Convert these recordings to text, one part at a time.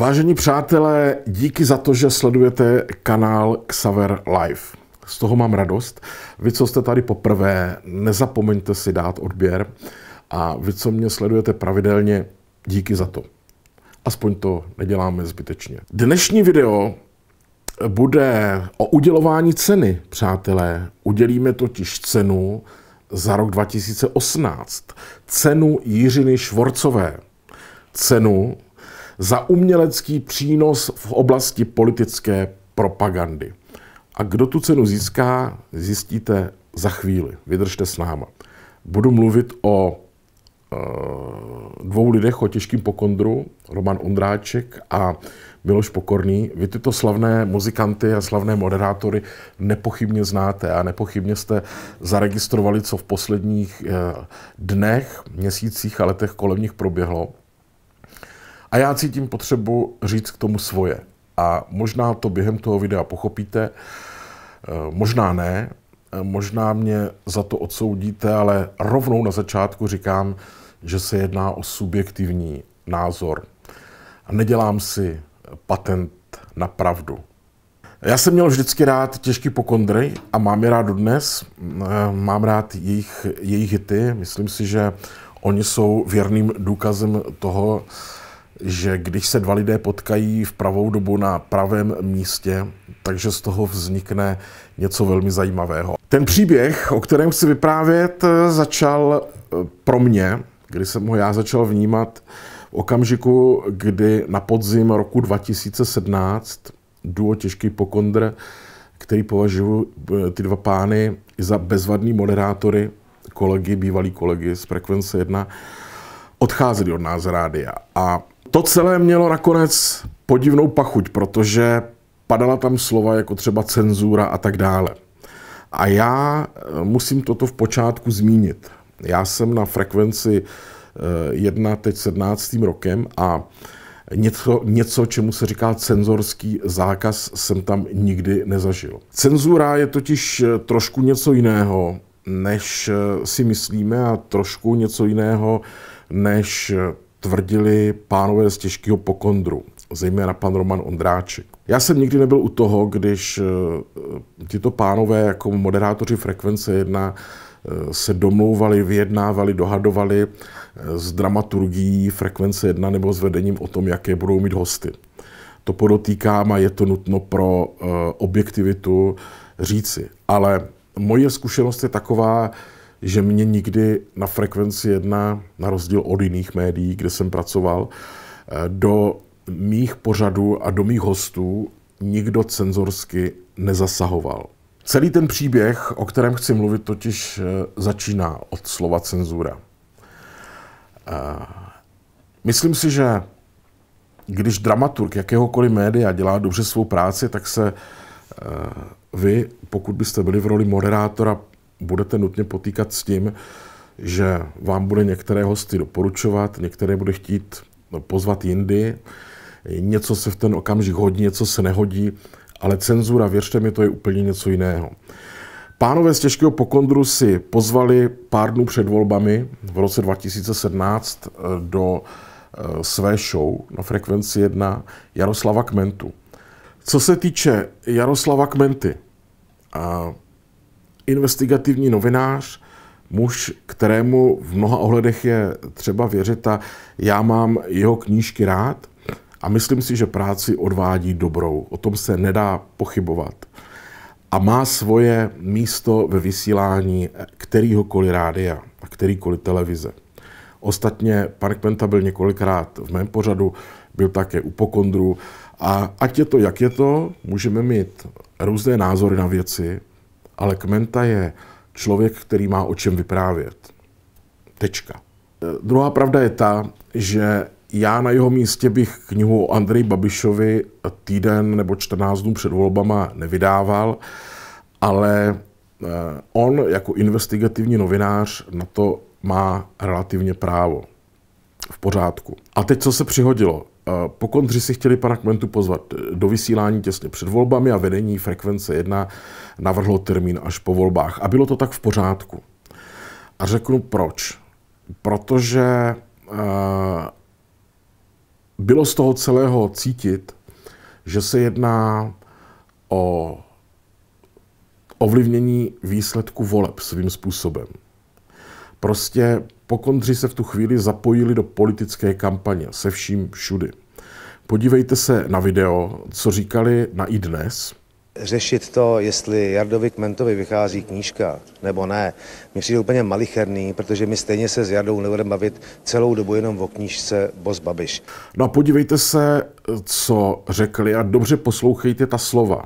Vážení přátelé, díky za to, že sledujete kanál Xaver Live. Z toho mám radost. Vy, co jste tady poprvé, nezapomeňte si dát odběr. A vy, co mě sledujete pravidelně, díky za to. Aspoň to neděláme zbytečně. Dnešní video bude o udělování ceny, přátelé. Udělíme totiž cenu za rok 2018. Cenu Jiřiny Švorcové. Cenu, za umělecký přínos v oblasti politické propagandy. A kdo tu cenu získá, zjistíte za chvíli. Vydržte s náma. Budu mluvit o eh, dvou lidech o těžkým pokondru, Roman Ondráček a Miloš Pokorný. Vy tyto slavné muzikanty a slavné moderátory nepochybně znáte a nepochybně jste zaregistrovali, co v posledních eh, dnech, měsících a letech kolem nich proběhlo. A já cítím potřebu říct k tomu svoje. A možná to během toho videa pochopíte, eh, možná ne, eh, možná mě za to odsoudíte, ale rovnou na začátku říkám, že se jedná o subjektivní názor. A nedělám si patent na pravdu. Já jsem měl vždycky rád těžký pokondry a mám je rád dodnes. Eh, mám rád jejich, jejich hity. Myslím si, že oni jsou věrným důkazem toho, že když se dva lidé potkají v pravou dobu na pravém místě, takže z toho vznikne něco velmi zajímavého. Ten příběh, o kterém chci vyprávět, začal eh, pro mě, kdy jsem ho já začal vnímat v okamžiku, kdy na podzim roku 2017 duo Těžký pokondr, který považuji eh, ty dva pány za bezvadný moderátory, kolegy, bývalí kolegy z Frekvence 1, odcházeli od nás z rádia. A to celé mělo nakonec podivnou pachuť, protože padala tam slova jako třeba cenzura a tak dále. A já eh, musím toto v počátku zmínit. Já jsem na frekvenci 1 eh, teď 17. rokem a něco, něco, čemu se říká cenzorský zákaz, jsem tam nikdy nezažil. Cenzura je totiž eh, trošku něco jiného, než si myslíme a trošku něco jiného, než tvrdili pánové z těžkého pokondru, zejména pan Roman Ondráček. Já jsem nikdy nebyl u toho, když eh, tyto pánové jako moderátoři Frekvence 1 eh, se domlouvali, vyjednávali, dohadovali eh, s dramaturgií Frekvence 1 nebo s vedením o tom, jaké budou mít hosty. To podotýkám a je to nutno pro objektivitu říci. Ale moje zkušenost je taková, že mě nikdy na frekvenci jedna, na rozdíl od jiných médií, kde jsem pracoval, eh, do mých pořadů a do mých hostů nikdo cenzorsky nezasahoval. Celý ten příběh, o kterém chci mluvit, totiž eh, začíná od slova cenzura. Eh, myslím si, že když dramaturg jakéhokoliv média dělá dobře svou práci, tak se vy, pokud byste byli v roli moderátora, budete nutně potýkat s tím, že vám bude některé hosty doporučovat, některé bude chtít pozvat jindy, něco se v ten okamžik hodí, něco se nehodí, ale cenzura, věřte mi, to je úplně něco jiného. Pánové z těžkého pokondru si pozvali pár dnů před volbami v roce 2017 eh, do eh, své show na frekvenci 1 Jaroslava Kmentu. Co se týče Jaroslava Kmenty, a investigativní novinář, muž, kterému v mnoha ohledech je třeba věřit a já mám jeho knížky rád a myslím si, že práci odvádí dobrou. O tom se nedá pochybovat. A má svoje místo ve vysílání kterýhokoliv rádia a kterýkoliv televize. Ostatně pan Kmenta byl několikrát v mém pořadu, byl také u Pokondru a ať je to, jak je to, můžeme mít různé názory na věci, ale Kmenta je člověk, který má o čem vyprávět. Tečka. Druhá pravda je ta, že já na jeho místě bych knihu o Andreji Babišovi týden nebo 14 dnů před volbama nevydával, ale eh, on jako investigativní novinář na to má relativně právo. V pořádku. A teď co se přihodilo? Po kontři si chtěli pana Kmentu pozvat do vysílání těsně před volbami a vedení frekvence 1 navrhlo termín až po volbách. A bylo to tak v pořádku. A řeknu proč. Protože uh, bylo z toho celého cítit, že se jedná o ovlivnění výsledku voleb svým způsobem. Prostě Pokondři se v tu chvíli zapojili do politické kampaně se vším všudy. Podívejte se na video, co říkali na i dnes. Řešit to, jestli Jardovi Kmentovi vychází knížka nebo ne, mi přijde úplně malicherný, protože my stejně se s Jardou nebudeme bavit celou dobu jenom o knížce Bos Babiš. No a podívejte se, co řekli a dobře poslouchejte ta slova,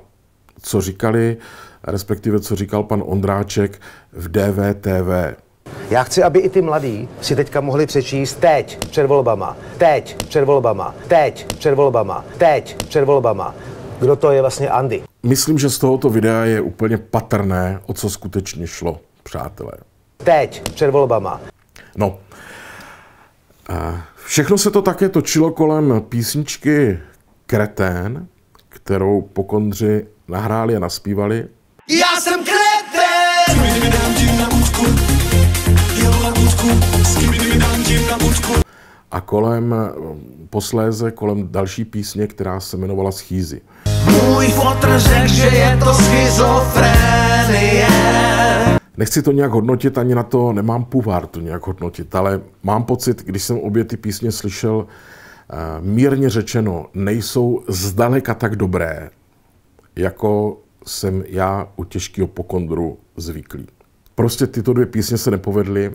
co říkali, respektive co říkal pan Ondráček v DVTV. Já chci, aby i ty mladí si teďka mohli přečíst teď před volbama, teď před volbama, teď před volbama, teď před volbama, kdo to je vlastně Andy. Myslím, že z tohoto videa je úplně patrné, o co skutečně šlo, přátelé. Teď před volbama. No, eh, všechno se to také točilo kolem písničky Kretén, kterou pokondři nahráli a naspívali. Já jsem kretén! budku, na budku. A kolem, eh, posléze kolem další písně, která se jmenovala Schýzy. Můj fotr řek, že je to schizofrenie. Nechci to nějak hodnotit, ani na to nemám půvár to nějak hodnotit, ale mám pocit, když jsem obě ty písně slyšel, eh, mírně řečeno, nejsou zdaleka tak dobré, jako jsem já u těžkého pokondru zvyklý. Prostě tyto dvě písně se nepovedly,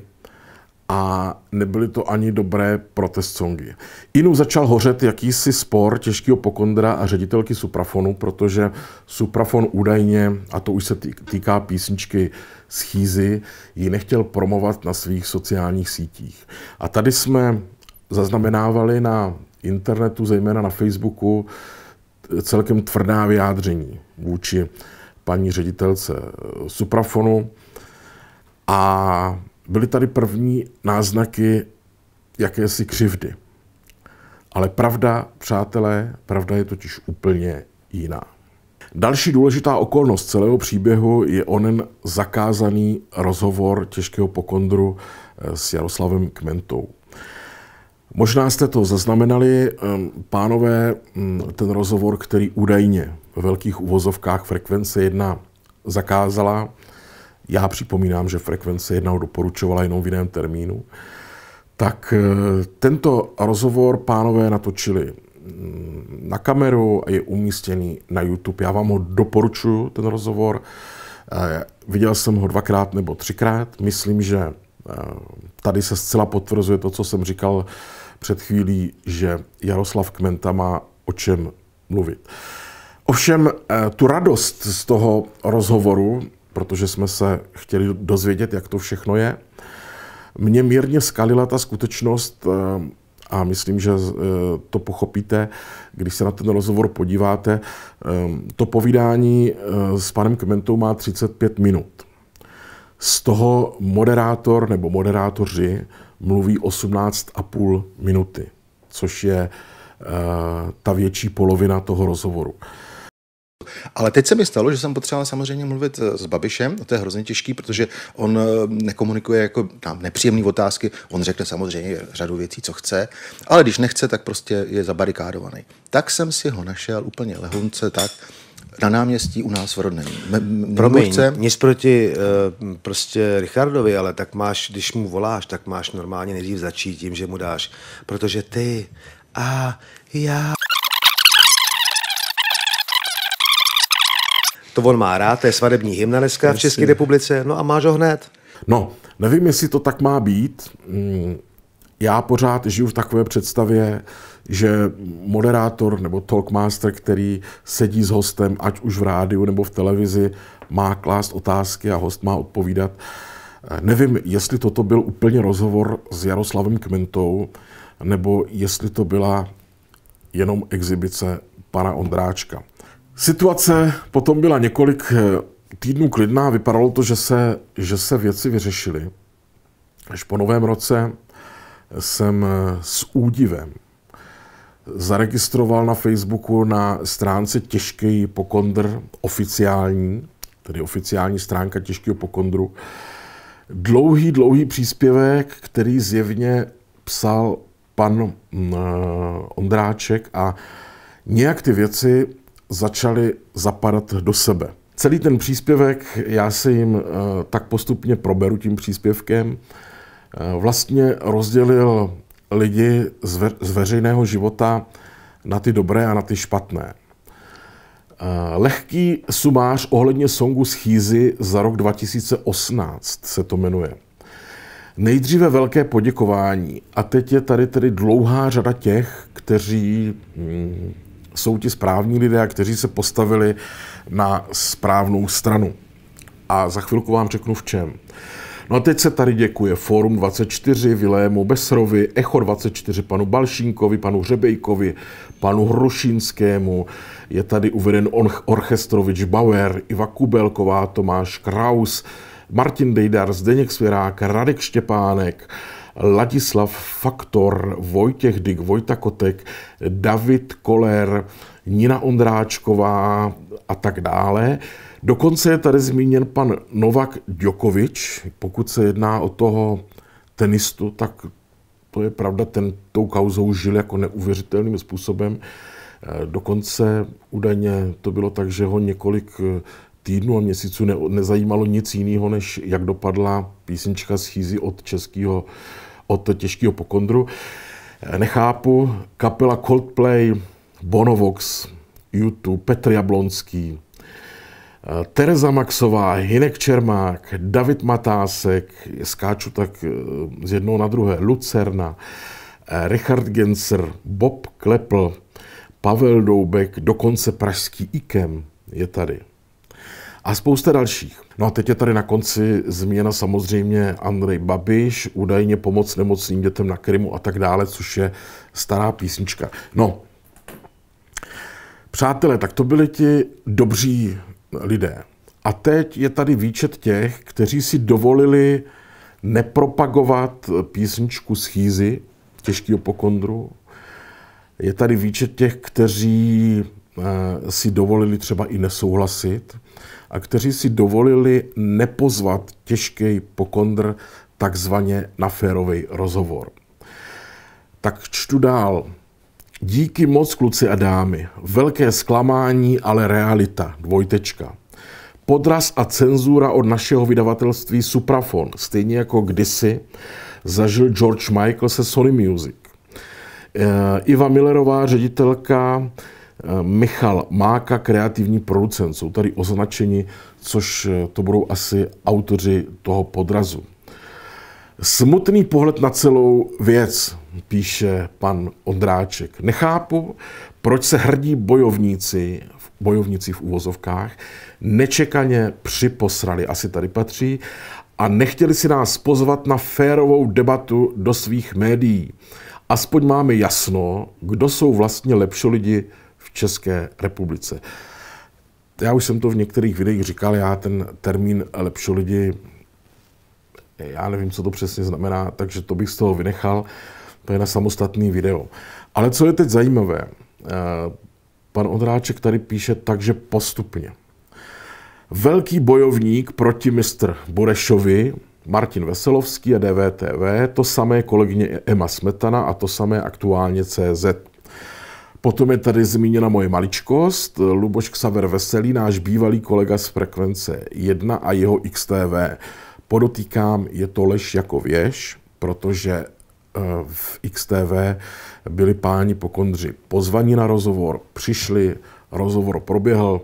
a nebyly to ani dobré protest songy. Inu začal hořet jakýsi spor těžkého pokondra a ředitelky Suprafonu, protože Suprafon údajně, a to už se týká písničky Schízy, ji nechtěl promovat na svých sociálních sítích. A tady jsme zaznamenávali na internetu, zejména na Facebooku, celkem tvrdá vyjádření vůči paní ředitelce eh, Suprafonu. A byly tady první náznaky jakési křivdy. Ale pravda, přátelé, pravda je totiž úplně jiná. Další důležitá okolnost celého příběhu je onen zakázaný rozhovor těžkého pokondru eh, s Jaroslavem Kmentou. Možná jste to zaznamenali, ehm, pánové, hm, ten rozhovor, který údajně ve velkých uvozovkách frekvence 1 zakázala, já připomínám, že frekvence jednou doporučovala jenom v jiném termínu. Tak eh, tento rozhovor pánové natočili mm, na kameru a je umístěný na YouTube. Já vám ho doporučuji, ten rozhovor. Eh, viděl jsem ho dvakrát nebo třikrát. Myslím, že eh, tady se zcela potvrzuje to, co jsem říkal před chvílí, že Jaroslav Kmenta má o čem mluvit. Ovšem, tu radost z toho rozhovoru protože jsme se chtěli dozvědět, jak to všechno je. Mě mírně skalila ta skutečnost, eh, a myslím, že eh, to pochopíte, když se na ten rozhovor podíváte. Eh, to povídání s panem Kmentou má 35 minut. Z toho moderátor nebo moderátoři mluví 18,5 minuty, což je ta větší polovina toho rozhovoru. Ale teď se mi stalo, že jsem potřeboval samozřejmě mluvit eh, s Babišem, to je hrozně těžký, protože on eh, nekomunikuje jako tam nepříjemné otázky, on řekne samozřejmě řadu věcí, co chce, ale když nechce, tak prostě je zabarikádovaný. Tak jsem si ho našel úplně lehonce, tak na náměstí u nás v Rodném. M- Promiň, mluvce. nic proti uh, prostě Richardovi, ale tak máš, když mu voláš, tak máš normálně nejdřív začít tím, že mu dáš, protože ty a já To on má rád, to je svadební hymna dneska Jasně. v České republice, no a máš ho hned. No, nevím, jestli to tak má být. Mm, já pořád žiju v takové představě, že moderátor nebo talkmaster, který sedí s hostem, ať už v rádiu nebo v televizi, má klást otázky a host má odpovídat. Nevím, jestli toto byl úplně rozhovor s Jaroslavem Kmentou, nebo jestli to byla jenom exibice pana Ondráčka. Situace potom byla několik eh, týdnů klidná, vypadalo to, že se, že se věci vyřešily. Až po novém roce jsem eh, s údivem zaregistroval na Facebooku na stránce Těžký pokondr oficiální, tedy oficiální stránka Těžkého pokondru, dlouhý, dlouhý příspěvek, který zjevně psal pan eh, Ondráček a nějak ty věci začaly zapadat do sebe. Celý ten příspěvek, já si jim eh, tak postupně proberu tím příspěvkem, eh, vlastně rozdělil lidi z, z veřejného života na ty dobré a na ty špatné. Eh, lehký sumář ohledně songu Schýzy za rok 2018 se to jmenuje. Nejdříve velké poděkování a teď je tady tedy dlouhá řada těch, kteří hmm, jsou ti správní lidé, kteří se postavili na správnou stranu. A za chvilku vám řeknu v čem. No a teď se tady děkuje Forum 24, Vilému Besrovi, Echo 24, panu Balšínkovi, panu Řebejkovi, panu Hrušinskému. je tady uveden Orchestrovič Bauer, Iva Kubelková, Tomáš Kraus, Martin Dejdar, Zdeněk Svěrák, Radek Štěpánek, Ladislav Faktor, Vojtěch Dyk, Vojta Kotek, David Koler, Nina Ondráčková a tak dále. Dokonce je tady zmíněn pan Novak Djokovič, pokud se jedná o toho tenistu, tak to je pravda, ten tou kauzou žil jako neuvěřitelným způsobem. Dokonce údajně to bylo tak, že ho několik týdnu a měsíců ne, nezajímalo nic jiného, než jak dopadla písnička schýzí od českého, od těžkého pokondru. Nechápu, kapela Coldplay, Bonovox, YouTube, Petr Jablonský, Tereza Maxová, Hinek Čermák, David Matásek, skáču tak eh, z jednoho na druhé, Lucerna, eh, Richard Genser, Bob Klepl, Pavel Doubek, dokonce pražský IKEM je tady a spousta dalších. No a teď je tady na konci změna samozřejmě Andrej Babiš, údajně pomoc nemocným dětem na Krymu a tak dále, což je stará písnička. No, přátelé, tak to byli ti dobří lidé. A teď je tady výčet těch, kteří si dovolili nepropagovat písničku schýzy, těžkého pokondru. Je tady výčet těch, kteří eh, si dovolili třeba i nesouhlasit a kteří si dovolili nepozvat těžký pokondr takzvaně na férový rozhovor. Tak čtu dál. Díky moc, kluci a dámy. Velké zklamání, ale realita. Dvojtečka. Podraz a cenzura od našeho vydavatelství Suprafon, stejně jako kdysi zažil George Michael se Sony Music. Eh, iva Millerová, ředitelka Eh, Michal Máka, kreativní producent, jsou tady označeni, což eh, to budou asi autoři toho podrazu. Smutný pohled na celou věc, píše pan Ondráček. Nechápu, proč se hrdí bojovníci, bojovníci v uvozovkách, nečekaně připosrali, asi tady patří, a nechtěli si nás pozvat na férovou debatu do svých médií. Aspoň máme jasno, kdo jsou vlastně lepší lidi České republice. Já už jsem to v některých videích říkal, já ten termín lepší lidi, já nevím, co to přesně znamená, takže to bych z toho vynechal, to je na samostatný video. Ale co je teď zajímavé, eh, pan Ondráček tady píše takže postupně. Velký bojovník proti mistr Burešovi, Martin Veselovský a DVTV, to samé kolegyně Emma Smetana a to samé aktuálně CZ. Potom je tady zmíněna moje maličkost, Luboš Xaver Veselý, náš bývalý kolega z frekvence 1 a jeho XTV. Podotýkám, je to lež jako věž, protože eh, v XTV byli páni pokondři pozvaní na rozhovor, přišli, rozhovor proběhl,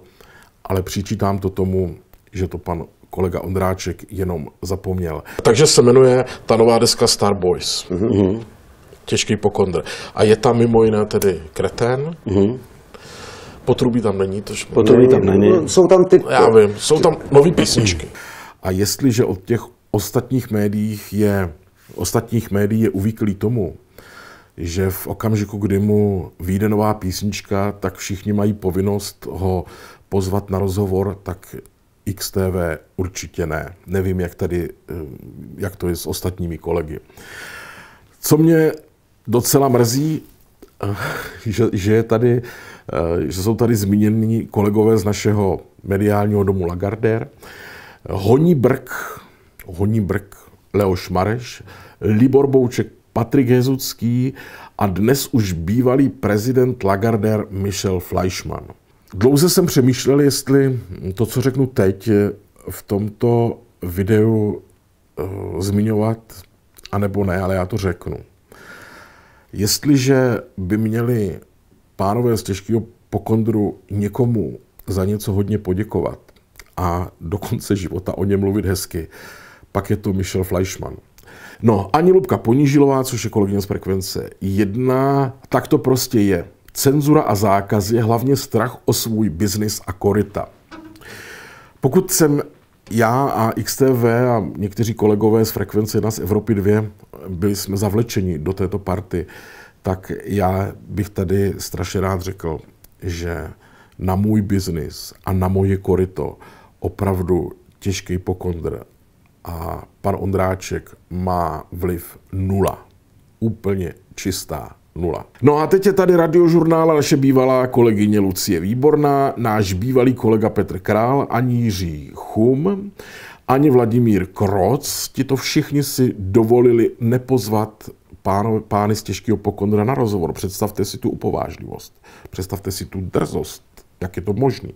ale přičítám to tomu, že to pan kolega Ondráček jenom zapomněl. Takže se jmenuje ta nová deska Starboys. Mm-hmm. Mhm, těžký pokondr. A je tam mimo jiné tedy kretén, mm-hmm. Potrubí tam není, tož... Potrubí tam není. No, jsou tam ty... Já vím, jsou tam nové písničky. A jestliže od těch ostatních médiích je, ostatních médií je uvyklý tomu, že v okamžiku, kdy mu vyjde nová písnička, tak všichni mají povinnost ho pozvat na rozhovor, tak XTV určitě ne. Nevím, jak, tady, eh, jak to je s ostatními kolegy. Co mě docela mrzí, eh, že, že, je tady, eh, že jsou tady zmíněni kolegové z našeho mediálního domu Lagarder. Honí Brk, Honí Brk, Leoš Mareš, Libor Bouček, Patrik Hezucký a dnes už bývalý prezident Lagarder Michel Fleischmann. Dlouze jsem přemýšlel, jestli to, co řeknu teď, v tomto videu eh, zmiňovat, anebo ne, ale já to řeknu. Jestliže by měli pánové z těžkého pokondru někomu za něco hodně poděkovat a do konce života o něm mluvit hezky, pak je to Michel Fleischmann. No, ani Lubka Ponížilová, což je kolegyně z frekvence jedna, tak to prostě je. Cenzura a zákaz je hlavně strach o svůj biznis a korita. Pokud jsem já a XTV a někteří kolegové z Frekvence 1 z Evropy 2 byli jsme zavlečeni do této party, tak já bych tady strašně rád řekl, že na můj biznis a na moje korito opravdu těžký pokondr a pan Ondráček má vliv nula. Úplně čistá nula. No a teď je tady radiožurnál naše bývalá kolegyně Lucie Výborná, náš bývalý kolega Petr Král, ani Jiří Chum, ani Vladimír Kroc. Ti to všichni si dovolili nepozvat páno, pány z těžkého pokondra na rozhovor. Představte si tu upovážlivost. Představte si tu drzost. Jak je to možné?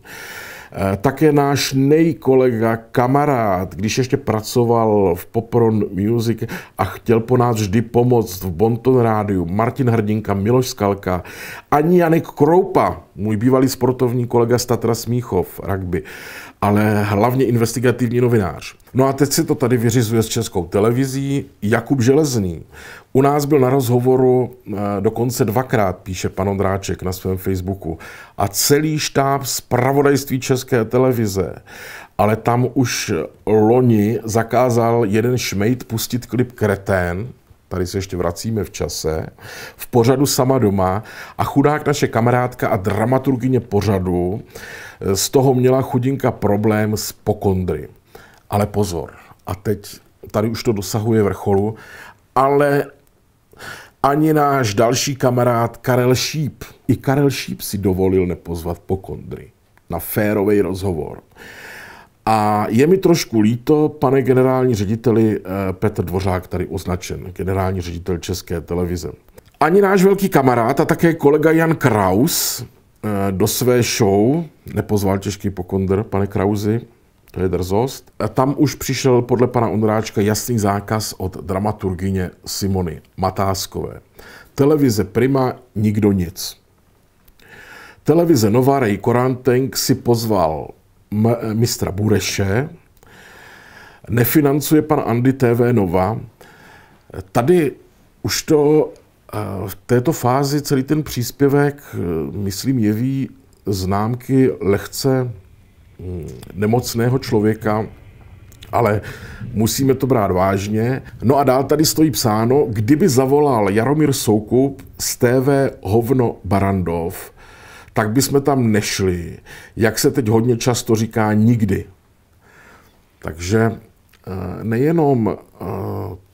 Eh, Také náš nejkolega, kamarád, když ještě pracoval v Popron Music a chtěl po nás vždy pomoct v Bonton Rádiu, Martin Hrdinka, Miloš Skalka, ani Janek Kroupa, můj bývalý sportovní kolega z Tatra Smíchov, rugby ale hlavně investigativní novinář. No a teď si to tady vyřizuje s českou televizí. Jakub Železný. U nás byl na rozhovoru eh, dokonce dvakrát, píše pan Ondráček na svém Facebooku. A celý štáb zpravodajství České televize. Ale tam už loni zakázal jeden šmejt pustit klip Kretén, tady se ještě vracíme v čase, v pořadu sama doma a chudák naše kamarádka a dramaturgině pořadu eh, z toho měla chudinka problém s pokondry. Ale pozor, a teď tady už to dosahuje vrcholu, ale ani náš další kamarád Karel Šíp. I Karel Šíp si dovolil nepozvat pokondry na férový rozhovor. A je mi trošku líto, pane generální řediteli eh, Petr Dvořák tady označen, generální ředitel České televize. Ani náš velký kamarád a také kolega Jan Kraus eh, do své show nepozval těžký pokondr, pane Krauzi, to je drzost. A tam už přišel podle pana Ondráčka jasný zákaz od dramaturgině Simony Matáskové. Televize Prima, nikdo nic. Televize Nova Ray Koranteng si pozval mistra Bureše, nefinancuje pan Andy TV Nova. Tady už to eh, v této fázi celý ten příspěvek, eh, myslím, jeví známky lehce mm, nemocného člověka, ale musíme to brát vážně. No a dál tady stojí psáno, kdyby zavolal Jaromír Soukup z TV Hovno Barandov, tak bychom tam nešli, jak se teď hodně často říká, nikdy. Takže eh, nejenom eh,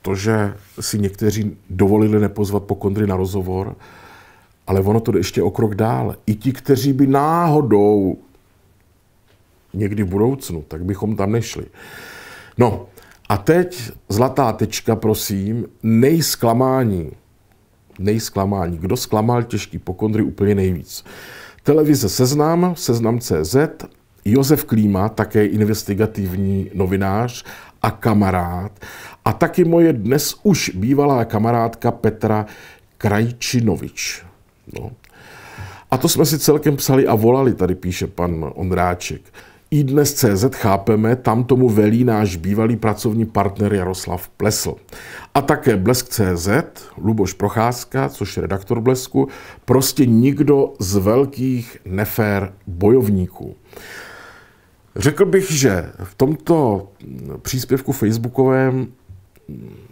to, že si někteří dovolili nepozvat po na rozhovor, ale ono to jde ještě o krok dál. I ti, kteří by náhodou někdy v budoucnu, tak bychom tam nešli. No a teď zlatá tečka, prosím, nejsklamání. Nejsklamání. Kdo zklamal těžký pokondry úplně nejvíc? Televize Seznam, Seznam.cz, Josef Klíma, také investigativní novinář a kamarád, a taky moje dnes už bývalá kamarádka Petra Krajčinovič. No. A to jsme si celkem psali a volali, tady píše pan Ondráček i dnes CZ chápeme, tam tomu velí náš bývalý pracovní partner Jaroslav Plesl. A také Blesk CZ, Luboš Procházka, což je redaktor Blesku, prostě nikdo z velkých nefér bojovníků. Řekl bych, že v tomto příspěvku facebookovém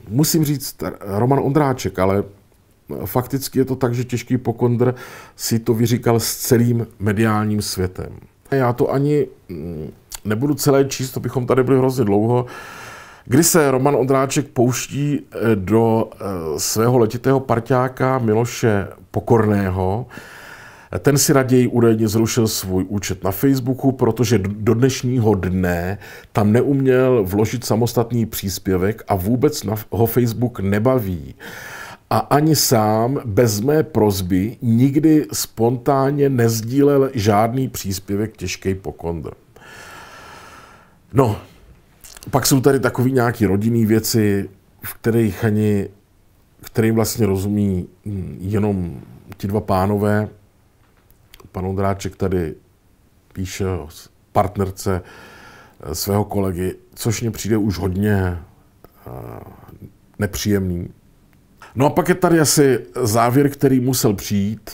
musím říct Roman Ondráček, ale fakticky je to tak, že těžký pokondr si to vyříkal s celým mediálním světem. Já to ani mm, nebudu celé číst, to bychom tady byli hrozně dlouho, kdy se Roman Ondráček pouští eh, do eh, svého letitého parťáka Miloše Pokorného. Ten si raději údajně zrušil svůj účet na Facebooku, protože do dnešního dne tam neuměl vložit samostatný příspěvek a vůbec ho Facebook nebaví a ani sám bez mé prozby nikdy spontánně nezdílel žádný příspěvek těžký pokondr. No, pak jsou tady takové nějaké rodinné věci, v kterých ani, kterým vlastně rozumí hm, jenom ti dva pánové. Pan Ondráček tady píše o partnerce eh, svého kolegy, což mě přijde už hodně eh, nepříjemný, No a pak je tady asi závěr, který musel přijít.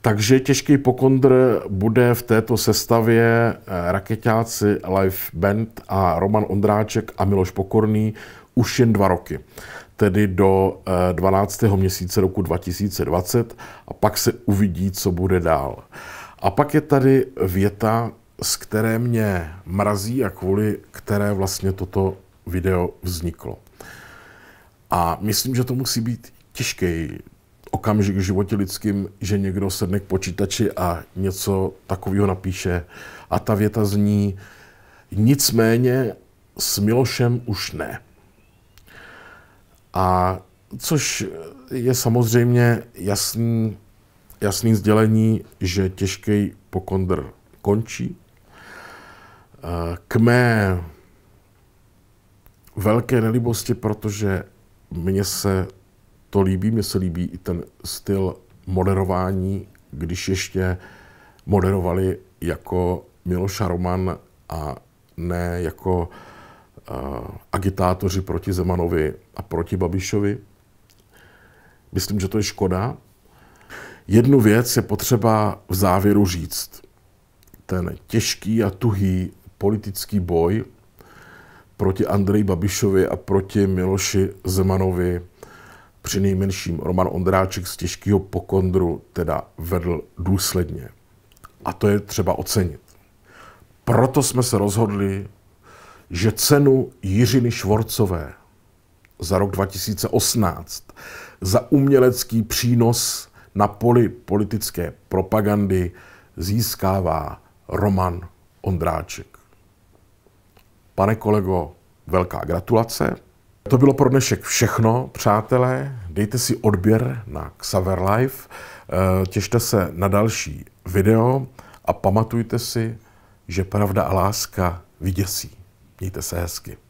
Takže těžký pokondr bude v této sestavě eh, raketáci Live Band a Roman Ondráček a Miloš Pokorný už jen dva roky tedy do 12. Eh, měsíce roku 2020 a pak se uvidí, co bude dál. A pak je tady věta, z které mě mrazí a kvůli které vlastně toto video vzniklo. A myslím, že to musí být těžký okamžik v životě lidským, že někdo sedne k počítači a něco takového napíše. A ta věta zní, nicméně s Milošem už ne. A což je samozřejmě jasný, jasný sdělení, že těžký pokondr končí. K mé velké nelibosti, protože mně se to líbí, mně se líbí i ten styl moderování, když ještě moderovali jako Miloš Roman a ne jako uh, agitátoři proti Zemanovi a proti Babišovi. Myslím, že to je škoda. Jednu věc je potřeba v závěru říct. Ten těžký a tuhý politický boj proti Andreji Babišovi a proti Miloši Zemanovi. Při nejmenším Roman Ondráček z těžkého pokondru teda vedl důsledně. A to je třeba ocenit. Proto jsme se rozhodli, že cenu Jiřiny Švorcové za rok 2018 za umělecký přínos na poli politické propagandy získává Roman Ondráček. Pane kolego, velká gratulace. To bylo pro dnešek všechno, přátelé. Dejte si odběr na Xaver Live, eh, těšte se na další video a pamatujte si, že pravda a láska vyděsí. Mějte se hezky.